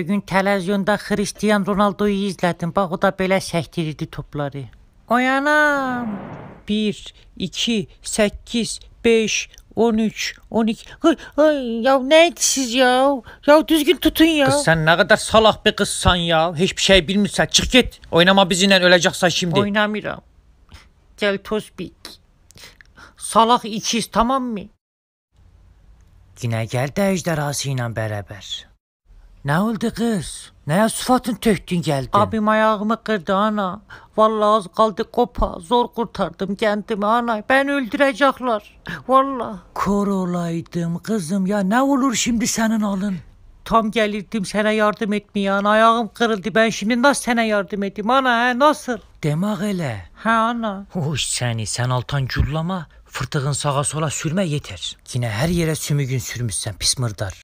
Bugün televizyonda Cristiano Ronaldo'yu izledim. Bax o da belə səkdirirdi topları. Oyanam. 1, 2, 8, 5, 13, 12. Ay, ay, ya nə edirsiniz ya? Ya düzgün tutun ya. Qız sən nə qədər salaq bir qızsan ya. Heç bir şey bilmirsən. Çıx get. Oynama bizimlə öləcəksən şimdi. Oynamıram. Gəl Tosbik. Salaq ikiz, tamam mı? Yenə gəl də əjdərhası ilə bərabər. Ne oldu kız? Neye sufatın töktün geldin? Abim ayağımı kırdı ana. Vallahi az kaldı kopa. Zor kurtardım kendimi ana. Ben öldürecekler. Vallahi. Kor olaydım kızım ya. Ne olur şimdi senin alın? Tam gelirdim sana yardım etmeye ana. Ayağım kırıldı. Ben şimdi nasıl sana yardım edeyim ana? He? Nasıl? Demek hele. Ha ana. Hoş seni. Sen altan cullama. Fırtığın sağa sola sürme yeter. Yine her yere sümügün sürmüşsen pis mırdar.